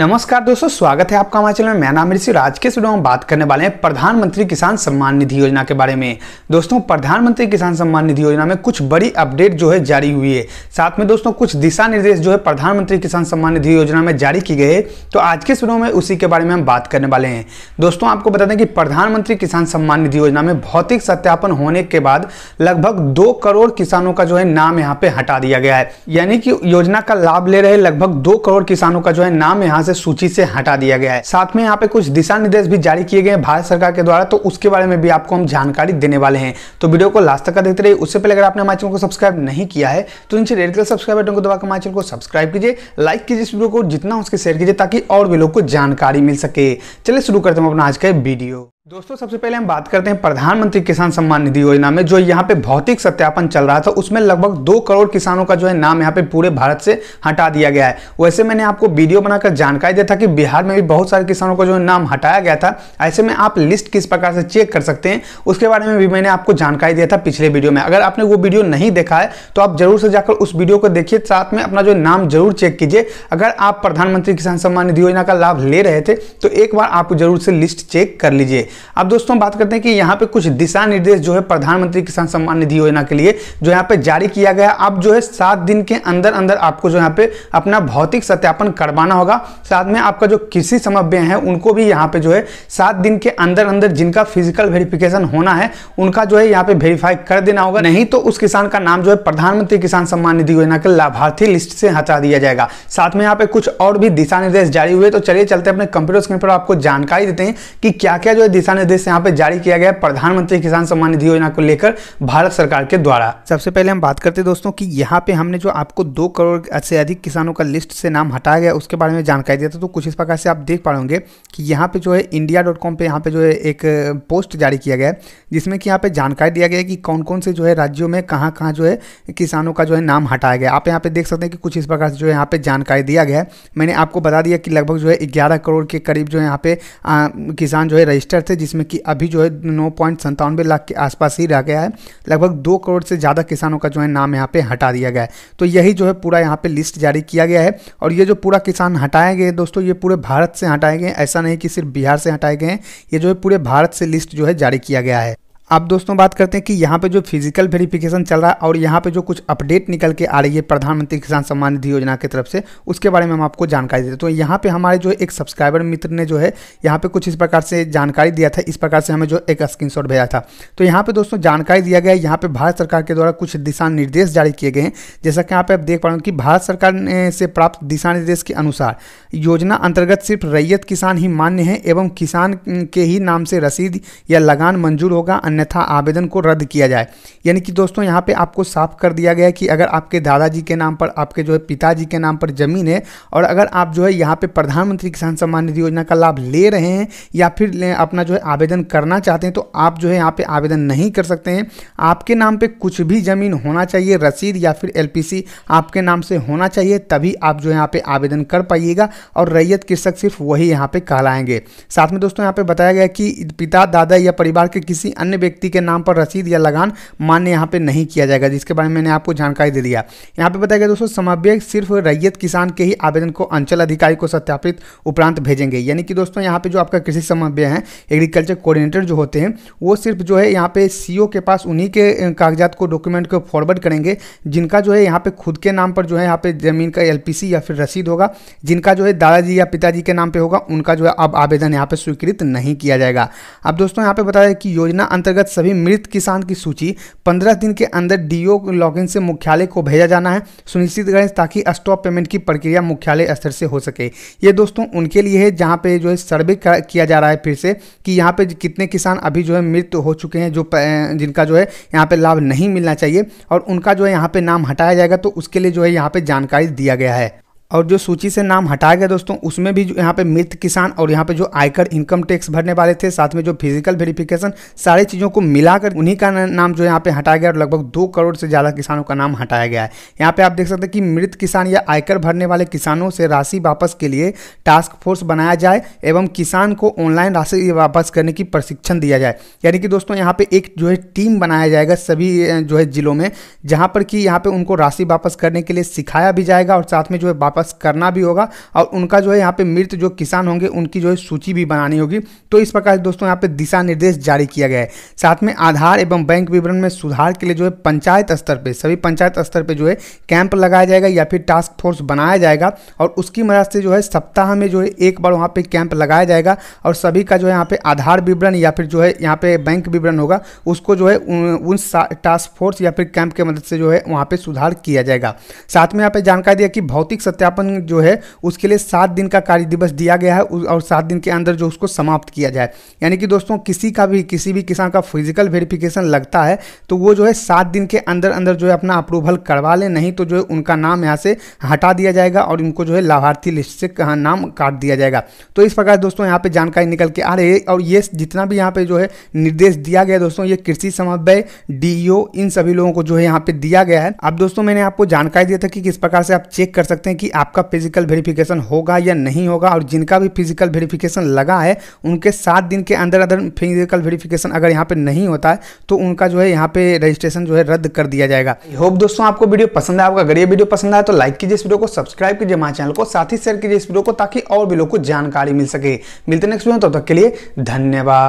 नमस्कार दोस्तों स्वागत है आपका हमारे चैनल में मैं नाम ऋषि आज के स्टूडियो में बात करने वाले हैं प्रधानमंत्री किसान सम्मान निधि योजना के बारे में दोस्तों प्रधानमंत्री किसान सम्मान निधि योजना में कुछ बड़ी अपडेट जो है जारी हुई है साथ में दोस्तों कुछ दिशा निर्देश जो है प्रधानमंत्री किसान सम्मान निधि योजना में जारी किए गए तो आज के स्टूडियो में उसी के बारे में हम बात करने वाले हैं दोस्तों आपको बता दें कि प्रधानमंत्री किसान सम्मान निधि योजना में भौतिक सत्यापन होने के बाद लगभग दो करोड़ किसानों का जो है नाम यहाँ पे हटा दिया गया है यानी कि योजना का लाभ ले रहे लगभग दो करोड़ किसानों का जो है नाम यहाँ से सूची से हटा दिया गया है साथ में यहाँ पे कुछ दिशा निर्देश भी जारी किए गए हैं भारत सरकार के द्वारा तो उसके बारे में भी आपको हम जानकारी देने वाले हैं तो वीडियो को लास्ट तक का देखते रहिए उससे पहले अगर आपने हमारे चैनल को सब्सक्राइब नहीं किया है तो नीचे रेड कलर सब्सक्राइब बटन को दबाकर हमारे चैनल को सब्सक्राइब कीजिए लाइक कीजिए इस वीडियो को जितना उसके शेयर कीजिए ताकि और भी लोग को जानकारी मिल सके चलिए शुरू करते हैं अपना आज का वीडियो दोस्तों सबसे पहले हम बात करते हैं प्रधानमंत्री किसान सम्मान निधि योजना में जो यहाँ पे भौतिक सत्यापन चल रहा था उसमें लगभग दो करोड़ किसानों का जो है नाम यहाँ पे पूरे भारत से हटा दिया गया है वैसे मैंने आपको वीडियो बनाकर जानकारी दिया था कि बिहार में भी बहुत सारे किसानों का जो है नाम हटाया गया था ऐसे में आप लिस्ट किस प्रकार से चेक कर सकते हैं उसके बारे में भी मैंने आपको जानकारी दिया था पिछले वीडियो में अगर आपने वो वीडियो नहीं देखा है तो आप जरूर से जाकर उस वीडियो को देखिए साथ में अपना जो नाम जरूर चेक कीजिए अगर आप प्रधानमंत्री किसान सम्मान निधि योजना का लाभ ले रहे थे तो एक बार आप जरूर से लिस्ट चेक कर लीजिए अब दोस्तों बात करते हैं कि यहाँ पे कुछ दिशा निर्देश जो है प्रधानमंत्री किसान सम्मान निधि योजना के लिए जो यहाँ पे जारी किया गया अब जो है सात दिन के अंदर अंदर आपको जो यहाँ पे अपना भौतिक सत्यापन करवाना होगा साथ में आपका जो कृषि समव्य है उनको भी यहाँ पे जो है सात दिन के अंदर अंदर जिनका फिजिकल वेरिफिकेशन होना है उनका जो है यहाँ पे वेरीफाई कर देना होगा नहीं तो उस किसान का नाम जो है प्रधानमंत्री किसान सम्मान निधि योजना के लाभार्थी लिस्ट से हटा दिया जाएगा साथ में यहाँ पे कुछ और भी दिशा निर्देश जारी हुए तो चलिए चलते अपने कंप्यूटर स्क्रीन पर आपको जानकारी देते हैं कि क्या क्या जो है दिशा निर्देश यहाँ पे जारी किया गया प्रधानमंत्री किसान सम्मान निधि योजना को लेकर भारत सरकार के द्वारा सबसे पहले हम बात करते हैं दोस्तों कि यहाँ पे हमने जो आपको दो करोड़ से अधिक किसानों का लिस्ट से नाम हटाया गया उसके बारे में जानकारी दिया था तो कुछ इस प्रकार से आप देख पा रहे कि यहाँ पे जो है इंडिया डॉट कॉम पे यहाँ पे जो है एक पोस्ट जारी किया गया है जिसमें कि यहाँ पे जानकारी दिया गया कि कौन कौन से जो है राज्यों में कहाँ कहाँ जो है किसानों का जो है नाम हटाया गया आप यहाँ पे देख सकते हैं कि कुछ इस प्रकार से जो है यहाँ पे जानकारी दिया गया है मैंने आपको बता दिया कि लगभग जो है ग्यारह करोड़ के करीब जो है यहाँ पे किसान जो है रजिस्टर थे जिसमें कि अभी जो है नौ पॉइंट संतानवे लाख के आसपास ही रह गया है लगभग दो करोड़ से ज़्यादा किसानों का जो है नाम यहाँ पे हटा दिया गया है तो यही जो है पूरा यहाँ पे लिस्ट जारी किया गया है और ये जो पूरा किसान हटाए गए दोस्तों ये पूरे भारत से हटाए गए ऐसा नहीं कि सिर्फ बिहार से हटाए गए हैं ये जो है पूरे भारत से लिस्ट जो है जारी किया गया है अब दोस्तों बात करते हैं कि यहाँ पे जो फिजिकल वेरिफिकेशन चल रहा है और यहाँ पे जो कुछ अपडेट निकल के आ रही है प्रधानमंत्री किसान सम्मान निधि योजना की तरफ से उसके बारे में हम आपको जानकारी देते हैं तो यहाँ पे हमारे जो एक सब्सक्राइबर मित्र ने जो है यहाँ पे कुछ इस प्रकार से जानकारी दिया था इस प्रकार से हमें जो एक स्क्रीन भेजा था तो यहाँ पर दोस्तों जानकारी दिया गया यहाँ पर भारत सरकार के द्वारा कुछ दिशा निर्देश जारी किए गए हैं जैसा कि यहाँ पर आप देख पा रहे हो कि भारत सरकार से प्राप्त दिशा निर्देश के अनुसार योजना अंतर्गत सिर्फ रैयत किसान ही मान्य है एवं किसान के ही नाम से रसीद या लगान मंजूर होगा अन्य अन्यथा आवेदन को रद्द किया जाए यानी कि दोस्तों यहाँ पे आपको साफ कर दिया गया कि अगर आपके दादाजी के नाम पर आपके जो है पिताजी के नाम पर ज़मीन है और अगर आप जो है यहाँ पे प्रधानमंत्री किसान सम्मान निधि योजना का लाभ ले रहे हैं या फिर अपना जो है आवेदन करना चाहते हैं तो आप जो है यहाँ पर आवेदन नहीं कर सकते हैं आपके नाम पर कुछ भी ज़मीन होना चाहिए रसीद या फिर एल आपके नाम से होना चाहिए तभी आप जो यहाँ पर आवेदन कर पाइएगा और रैयत कृषक सिर्फ वही यहाँ पर कहलाएँगे साथ में दोस्तों यहाँ पर बताया गया कि पिता दादा या परिवार के किसी अन्य व्यक्ति के नाम पर रसीद या लगान मान्य यहाँ पे नहीं किया जाएगा जिसके बारे में मैंने आपको जानकारी दे दिया यहाँ पे बताया गया दोस्तों समव्य सिर्फ रैयत किसान के ही आवेदन को अंचल अधिकारी को सत्यापित उपरांत भेजेंगे यानी कि दोस्तों यहाँ पे जो आपका कृषि समव्य है एग्रीकल्चर कोऑर्डिनेटर जो होते हैं वो सिर्फ जो है यहाँ पे सी के पास उन्हीं के कागजात को डॉक्यूमेंट को फॉरवर्ड करेंगे जिनका जो है यहाँ पे खुद के नाम पर जो है यहाँ पे जमीन का एल या फिर रसीद होगा जिनका जो है दादाजी या पिताजी के नाम पर होगा उनका जो है अब आवेदन यहाँ पे स्वीकृत नहीं किया जाएगा अब दोस्तों यहाँ पे बताया कि योजना अंतर्गत अंतर्गत सभी मृत किसान की सूची पंद्रह दिन के अंदर डीओ लॉगिन से मुख्यालय को भेजा जाना है सुनिश्चित करें ताकि स्टॉप पेमेंट की प्रक्रिया मुख्यालय स्तर से हो सके ये दोस्तों उनके लिए है जहाँ पे जो है सर्वे किया जा रहा है फिर से कि यहाँ पे कितने किसान अभी जो है मृत हो चुके हैं जो जिनका जो है यहाँ पे लाभ नहीं मिलना चाहिए और उनका जो है यहाँ पे नाम हटाया जाएगा तो उसके लिए जो है यहाँ पे जानकारी दिया गया है और जो सूची से नाम हटाया गया दोस्तों उसमें भी यहाँ पे मृत किसान और यहाँ पे जो आयकर इनकम टैक्स भरने वाले थे साथ में जो फिजिकल वेरिफिकेशन सारी चीज़ों को मिलाकर उन्हीं का नाम जो यहाँ पे हटाया गया और लगभग दो करोड़ से ज़्यादा किसानों का नाम हटाया गया है यहाँ पे आप देख सकते हैं कि मृत किसान या आयकर भरने वाले किसानों से राशि वापस के लिए टास्क फोर्स बनाया जाए एवं किसान को ऑनलाइन राशि वापस करने की प्रशिक्षण दिया जाए यानी कि दोस्तों यहाँ पर एक जो है टीम बनाया जाएगा सभी जो है जिलों में जहाँ पर कि यहाँ पर उनको राशि वापस करने के लिए सिखाया भी जाएगा और साथ में जो है वापस वापस करना भी होगा और उनका जो है यहाँ पे मृत जो किसान होंगे उनकी जो है सूची भी बनानी होगी तो इस प्रकार दोस्तों यहाँ पे दिशा निर्देश जारी किया गया है साथ में आधार एवं बैंक विवरण में सुधार के लिए जो है पंचायत स्तर पर सभी पंचायत स्तर पर जो है कैंप लगाया जाएगा या फिर टास्क फोर्स बनाया जाएगा और उसकी मदद से जो है सप्ताह में जो है एक बार वहाँ पर कैंप लगाया जाएगा और सभी का जो है यहाँ पे आधार विवरण या फिर जो है यहाँ पे बैंक विवरण होगा उसको जो है उन टास्क फोर्स या फिर कैंप के मदद से जो है वहाँ पर सुधार किया जाएगा साथ में यहाँ पे जानकारी दिया कि भौतिक सत्या सत्यापन जो है उसके लिए सात दिन का कार्य दिवस दिया गया है और सात दिन के अंदर जो उसको समाप्त किया जाए यानी कि दोस्तों किसी का भी किसी भी किसान का फिजिकल वेरिफिकेशन लगता है तो वो जो है सात दिन के अंदर अंदर जो है अपना अप्रूवल करवा लें नहीं तो जो है उनका नाम यहाँ से हटा दिया जाएगा और उनको जो है लाभार्थी लिस्ट से नाम काट दिया जाएगा तो इस प्रकार दोस्तों यहाँ पर जानकारी निकल के आ रही है और ये जितना भी यहाँ पर जो है निर्देश दिया गया दोस्तों ये कृषि समन्वय डी e इन सभी लोगों को जो है यहाँ पर दिया गया है अब दोस्तों मैंने आपको जानकारी दिया था कि किस प्रकार से आप चेक कर सकते हैं कि आपका फिजिकल वेरिफिकेशन होगा या नहीं होगा और जिनका भी फिजिकल वेरिफिकेशन लगा है उनके सात दिन के अंदर अंदर फिजिकल वेरिफिकेशन अगर यहाँ पे नहीं होता है तो उनका जो है यहाँ पे रजिस्ट्रेशन जो है रद्द कर दिया जाएगा होप दोस्तों आपको वीडियो पसंद आएगा अगर ये वीडियो पसंद आए तो लाइक कीजिए इस वीडियो को सब्सक्राइब कीजिए हमारे चैनल को साथ ही शेयर कीजिए इस वीडियो को ताकि और भी लोग को जानकारी मिल सके मिलते नेक्स्ट वीडियो तब तक के लिए धन्यवाद